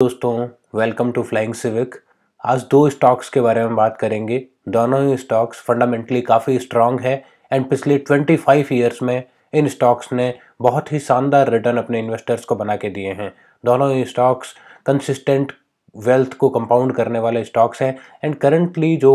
दोस्तों welcome to flying civic आज दो स्टॉक्स के बारे में बात करेंगे दोनों ही स्टॉक्स फंडामेंटली काफ़ी स्ट्रांग है एंड पिछले 25 ईयर्स में इन स्टॉक्स ने बहुत ही शानदार रिटर्न अपने इन्वेस्टर्स को बना के दिए हैं दोनों ही स्टॉक्स कंसिस्टेंट वेल्थ को कंपाउंड करने वाले स्टॉक्स हैं एंड करंटली जो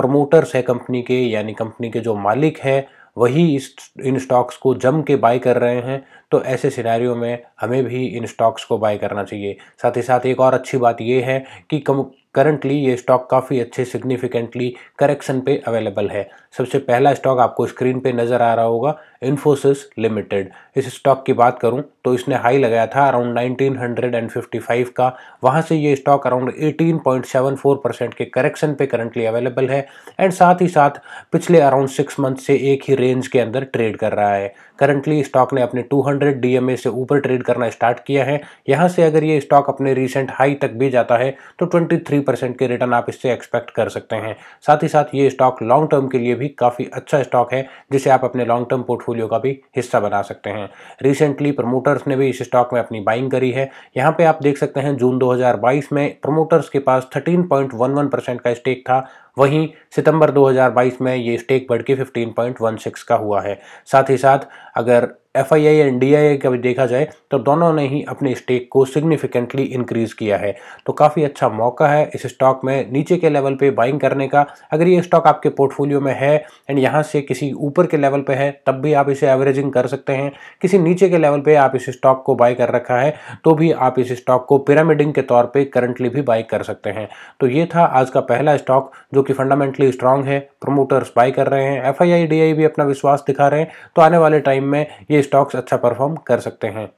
प्रमोटर्स है कंपनी के यानी कंपनी के जो मालिक हैं वही इस इन स्टॉक्स को जम के बाय कर रहे हैं तो ऐसे सिनेरियो में हमें भी इन स्टॉक्स को बाय करना चाहिए साथ ही साथ एक और अच्छी बात यह है कि कम करंटली ये स्टॉक काफ़ी अच्छे सिग्निफिकेंटली करेक्शन पे अवेलेबल है सबसे पहला स्टॉक आपको स्क्रीन पे नज़र आ रहा होगा इन्फोसिस लिमिटेड इस स्टॉक की बात करूं तो इसने हाई लगाया था अराउंड 1955 का वहां से ये स्टॉक अराउंड 18.74 परसेंट के करेक्शन पे करंटली अवेलेबल है एंड साथ ही साथ पिछले अराउंड सिक्स मंथ से एक ही रेंज के अंदर ट्रेड कर रहा है करंटली स्टॉक ने अपने टू हंड्रेड डी से ऊपर ट्रेड करना स्टार्ट किया है यहाँ से अगर ये स्टॉक अपने रिसेंट हाई तक भी जाता है तो ट्वेंटी के रिटर्न आप इससे एक्सपेक्ट कर सकते हैं साथ ही साथ ये स्टॉक लॉन्ग टर्म के लिए भी काफ़ी अच्छा स्टॉक है जिसे आप अपने लॉन्ग टर्म पोर्टफोलियो का भी हिस्सा बना सकते हैं रिसेंटली प्रमोटर्स ने भी इस स्टॉक में अपनी बाइंग करी है यहाँ पे आप देख सकते हैं जून 2022 में प्रमोटर्स के पास 13.11 परसेंट का स्टेक था वहीं सितंबर 2022 में ये स्टेक बढ़ के 15.16 का हुआ है साथ ही साथ अगर F I I and D I I का भी देखा जाए तो दोनों ने ही अपने स्टेक को सिग्निफिकेंटली इंक्रीज़ किया है तो काफ़ी अच्छा मौका है इस स्टॉक में नीचे के लेवल पे बाइंग करने का अगर ये स्टॉक आपके पोर्टफोलियो में है एंड यहाँ से किसी ऊपर के लेवल पे है तब भी आप इसे एवरेजिंग कर सकते हैं किसी नीचे के लेवल पे आप इस स्टॉक को बाई कर रखा है तो भी आप इस स्टॉक को पिरामिडिंग के तौर पर करंटली भी बाई कर सकते हैं तो ये था आज का पहला स्टॉक जो कि फंडामेंटली स्ट्रांग है प्रमोटर्स बाय कर रहे हैं एफ आई भी अपना विश्वास दिखा रहे हैं तो आने वाले टाइम में ये स्टॉक्स अच्छा परफॉर्म कर सकते हैं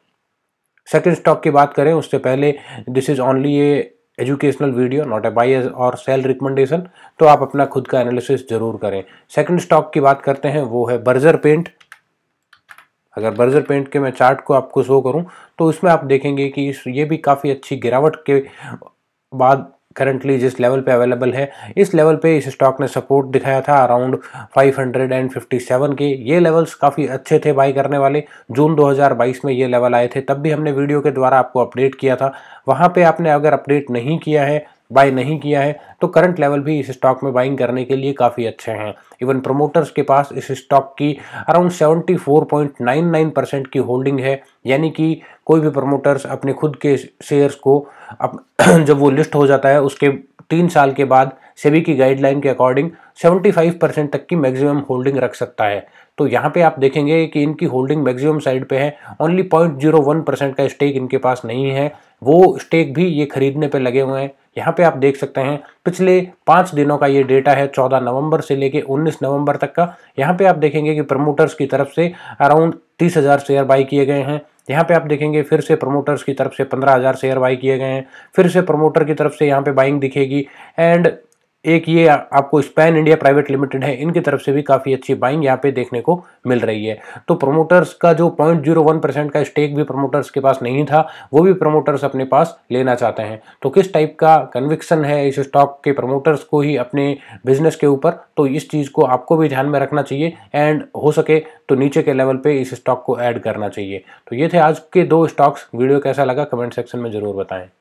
सेकेंड स्टॉक की बात करें उससे पहले this is only a educational video not a buy or sell recommendation तो आप अपना खुद का एनालिसिस जरूर करें सेकेंड स्टॉक की बात करते हैं वो है बर्जर पेंट अगर बर्जर पेंट के मैं चार्ट को आपको शो करूं तो उसमें आप देखेंगे कि ये भी काफ़ी अच्छी गिरावट के बाद करंटली जिस लेवल पे अवेलेबल है इस लेवल पे इस स्टॉक ने सपोर्ट दिखाया था अराउंड 557 के ये लेवल्स काफ़ी अच्छे थे बाई करने वाले जून 2022 में ये लेवल आए थे तब भी हमने वीडियो के द्वारा आपको अपडेट किया था वहाँ पे आपने अगर अपडेट नहीं किया है बाय नहीं किया है तो करंट लेवल भी इस स्टॉक में बाइंग करने के लिए काफ़ी अच्छे हैं इवन प्रमोटर्स के पास इस स्टॉक की अराउंड 74.99 परसेंट की होल्डिंग है यानी कि कोई भी प्रमोटर्स अपने खुद के शेयर्स को अप, जब वो लिस्ट हो जाता है उसके तीन साल के बाद सेबी की गाइडलाइन के अकॉर्डिंग 75 परसेंट तक की मैक्सिमम होल्डिंग रख सकता है तो यहाँ पे आप देखेंगे कि इनकी होल्डिंग मैक्सिमम साइड पे है ओनली वन परसेंट का स्टेक इनके पास नहीं है वो स्टेक भी ये खरीदने पे लगे हुए हैं यहाँ पे आप देख सकते हैं पिछले पाँच दिनों का ये डेटा है चौदह नवंबर से लेके उन्नीस नवंबर तक का यहाँ पे आप देखेंगे कि प्रमोटर्स की तरफ से अराउंड तीस हज़ार शेयर बाई किए गए हैं यहाँ पे आप देखेंगे फिर से प्रमोटर्स की तरफ से पंद्रह हज़ार शेयर बाई किए गए हैं फिर से प्रमोटर की तरफ से यहाँ पे बाइंग दिखेगी एंड एक ये आपको स्पैन इंडिया प्राइवेट लिमिटेड है इनकी तरफ से भी काफ़ी अच्छी बाइंग यहाँ पे देखने को मिल रही है तो प्रोमोटर्स का जो पॉइंट जीरो वन परसेंट का स्टेक भी प्रोमोटर्स के पास नहीं था वो भी प्रोमोटर्स अपने पास लेना चाहते हैं तो किस टाइप का कन्विक्सन है इस स्टॉक के प्रमोटर्स को ही अपने बिजनेस के ऊपर तो इस चीज़ को आपको भी ध्यान में रखना चाहिए एंड हो सके तो नीचे के लेवल पर इस स्टॉक को ऐड करना चाहिए तो ये थे आज के दो स्टॉक्स वीडियो कैसा लगा कमेंट सेक्शन में ज़रूर बताएँ